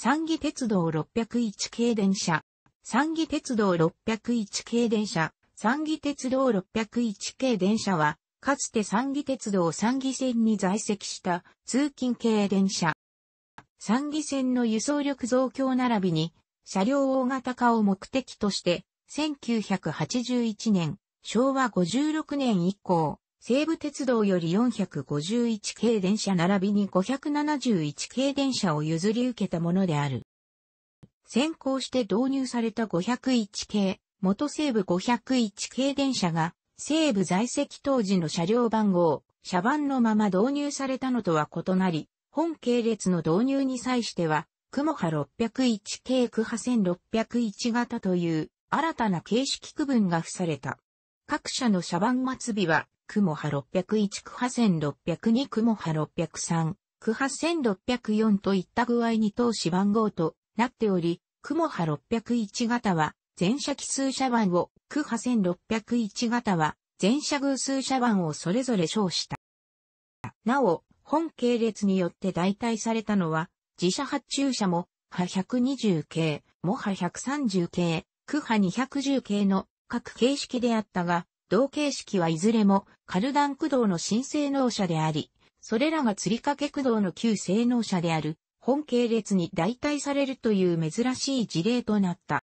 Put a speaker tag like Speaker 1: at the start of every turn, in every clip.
Speaker 1: 三義鉄道601系電車、三義鉄道601系電車、三義鉄道601系電車は、かつて三義鉄道三義線に在籍した通勤系電車。三義線の輸送力増強並びに、車両大型化を目的として、1981年、昭和56年以降、西武鉄道より451系電車並びに571系電車を譲り受けたものである。先行して導入された501系、元西武501系電車が、西武在籍当時の車両番号、車番のまま導入されたのとは異なり、本系列の導入に際しては、雲波601系区波1601型という新たな形式区分が付された。各社の車番末尾はクモハ601クハ1602モハ603クハ1604といった具合に投資番号となっており、クモハ601型は全車奇数車番を、クハ1601型は全車偶数車番をそれぞれ称した。なお、本系列によって代替されたのは、自社発注車も、ハ120系、モハ130系、クハ210系の各形式であったが、同形式はいずれもカルダン駆動の新性能車であり、それらが釣り掛け駆動の旧性能車である本系列に代替されるという珍しい事例となった。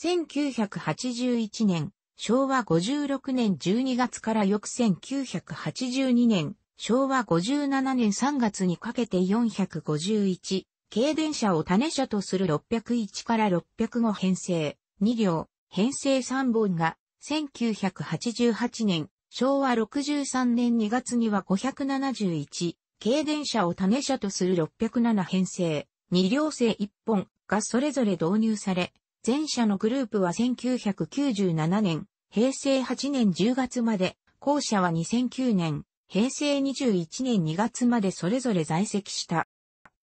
Speaker 1: 1981年、昭和56年12月から翌1982年、昭和57年3月にかけて451、軽電車を種車とする601から605編成、2両、編成3本が1988年、昭和63年2月には571、軽電車を種車とする607編成、2両製1本がそれぞれ導入され、前者のグループは1997年、平成8年10月まで、後者は2009年、平成21年2月までそれぞれ在籍した。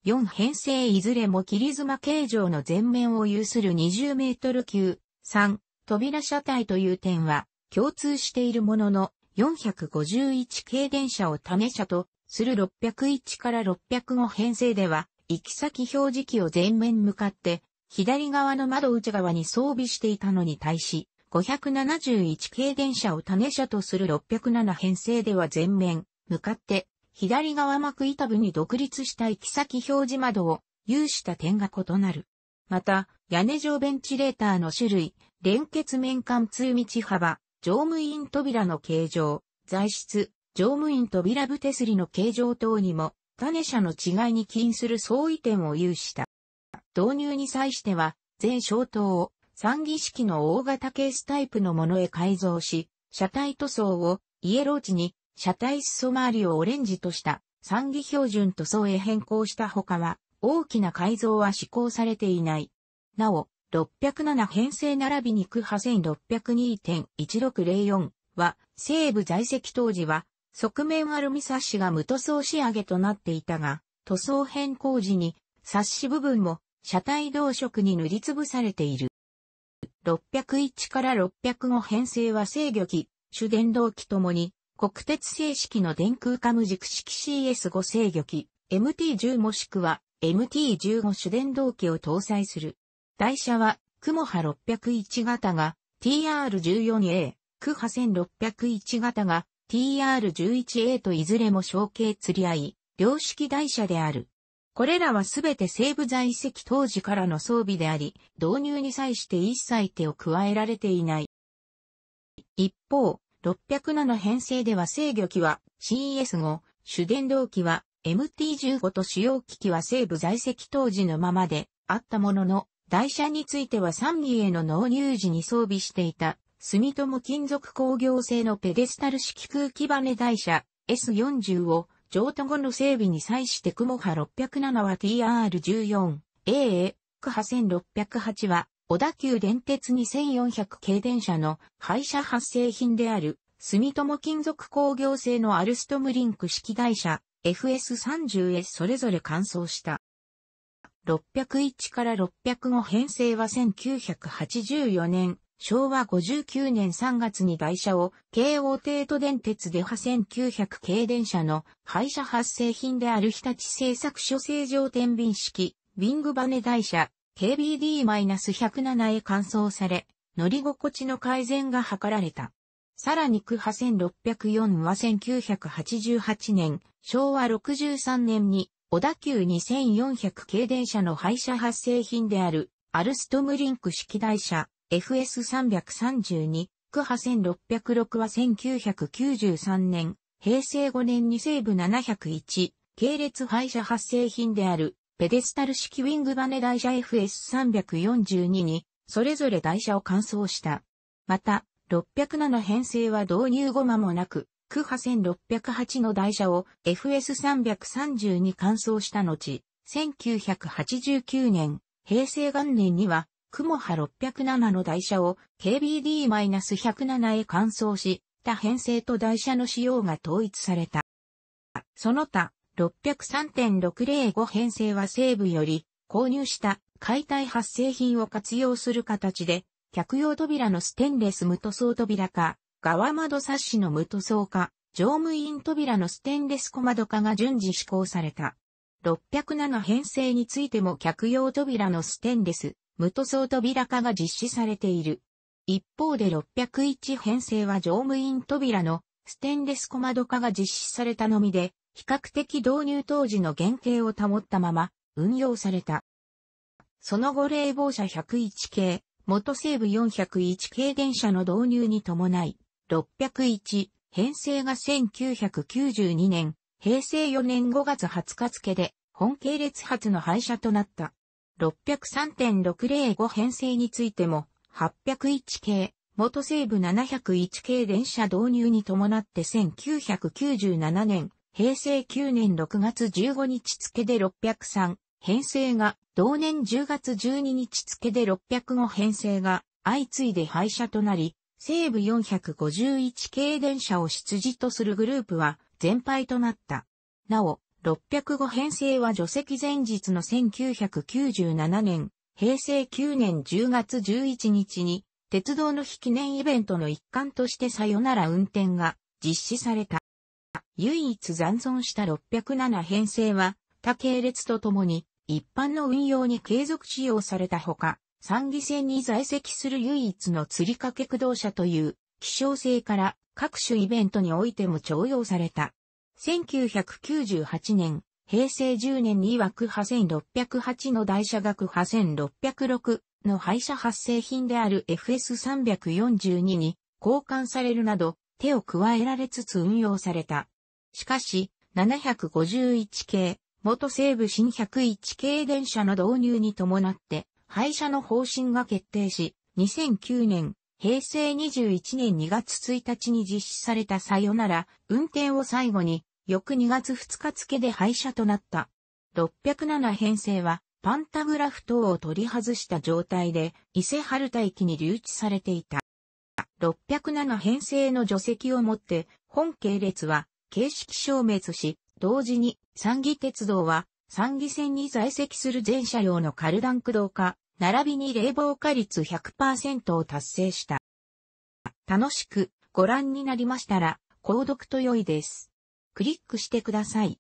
Speaker 1: 4編成いずれも切妻形状の前面を有する20メートル級、3、扉車体という点は共通しているものの、451系電車を種車とする601から605編成では、行き先表示器を前面向かって、左側の窓内側に装備していたのに対し、571系電車を種車とする607編成では前面、向かって、左側幕板部に独立した行き先表示窓を有した点が異なる。また、屋根上ベンチレーターの種類、連結面貫通道幅、乗務員扉の形状、材質、乗務員扉部手すりの形状等にも、種車の違いに起因する相違点を有した。導入に際しては、全小灯を三儀式の大型ケースタイプのものへ改造し、車体塗装をイエロー地に、車体裾周りをオレンジとした三儀標準塗装へ変更したほかは、大きな改造は施行されていない。なお、607編成並びに区派1602.1604は、西部在籍当時は、側面アルミサッシが無塗装仕上げとなっていたが、塗装変更時に、サッシ部分も車体同色に塗りつぶされている。601から605編成は制御機、主電動機ともに、国鉄正式の電空カム軸式 CS5 制御機、MT10 もしくは MT15 主電動機を搭載する。台車は、クモハ601型が TR14A、クハ1601型が TR11A といずれも小径釣り合い、両式台車である。これらはすべて西部在籍当時からの装備であり、導入に際して一切手を加えられていない。一方、607編成では制御機は CS5、主電動機は MT15 と主要機器は西部在籍当時のままであったものの、台車については3儀への納入時に装備していた、住友金属工業製のペデスタル式空気バネ台車 S40 を譲渡後の整備に際して雲波607は TR14、AA、区波1608は小田急電鉄2400系電車の廃車発生品である住友金属工業製のアルストムリンク式台車 FS30S それぞれ乾燥した。601から605編成は1984年、昭和59年3月に台車を京王帝都電鉄で破1900系電車の廃車発生品である日立製作所製常天秤式、ウィングバネ台車、KBD-107 へ換装され、乗り心地の改善が図られた。さらに区派1604は1988年、昭和63年に小田急2400系電車の廃車発生品である、アルストムリンク式台車、FS332、クハ1606は1993年、平成5年に西部701、系列廃車発生品である、ペデスタル式ウィングバネ台車 FS342 に、それぞれ台車を換装した。また、607編成は導入後間もなく、クハ1608の台車を FS330 に換装した後、1989年、平成元年には、クモハ607の台車を KBD-107 へ換装し、他編成と台車の仕様が統一された。その他、603.605編成は西部より購入した解体発生品を活用する形で、客用扉のステンレス無塗装扉か、側窓サッシの無塗装化、乗務員扉のステンレス小窓化が順次施行された。607編成についても客用扉のステンレス、無塗装扉化が実施されている。一方で601編成は乗務員扉のステンレス小窓化が実施されたのみで、比較的導入当時の原型を保ったまま運用された。その後冷房車101系、元西部401系電車の導入に伴い、601、編成が1992年、平成4年5月20日付で、本系列発の廃車となった。603.605編成についても、801系、元西部701系電車導入に伴って1997年、平成9年6月15日付で603、編成が、同年10月12日付で605編成が、相次いで廃車となり、西部451系電車を出自とするグループは全廃となった。なお、605編成は除籍前日の1997年、平成9年10月11日に、鉄道の日記念イベントの一環としてさよなら運転が実施された。唯一残存した607編成は、他系列とともに一般の運用に継続使用されたほか、三義線に在籍する唯一の釣り掛け駆動車という希少性から各種イベントにおいても徴用された。1998年、平成10年に枠派千6 0 8の台車額派千6 0 6の廃車発生品である FS342 に交換されるなど手を加えられつつ運用された。しかし、751系、元西部新101系電車の導入に伴って、廃車の方針が決定し、2009年、平成21年2月1日に実施されたさよなら、運転を最後に、翌2月2日付で廃車となった。607編成は、パンタグラフ等を取り外した状態で、伊勢春田駅に留置されていた。607編成の除籍をもって、本系列は、形式消滅し、同時に、三義鉄道は、参議選に在籍する全車両のカルダン駆動化、並びに冷房化率100%を達成した。楽しくご覧になりましたら、購読と良いです。クリックしてください。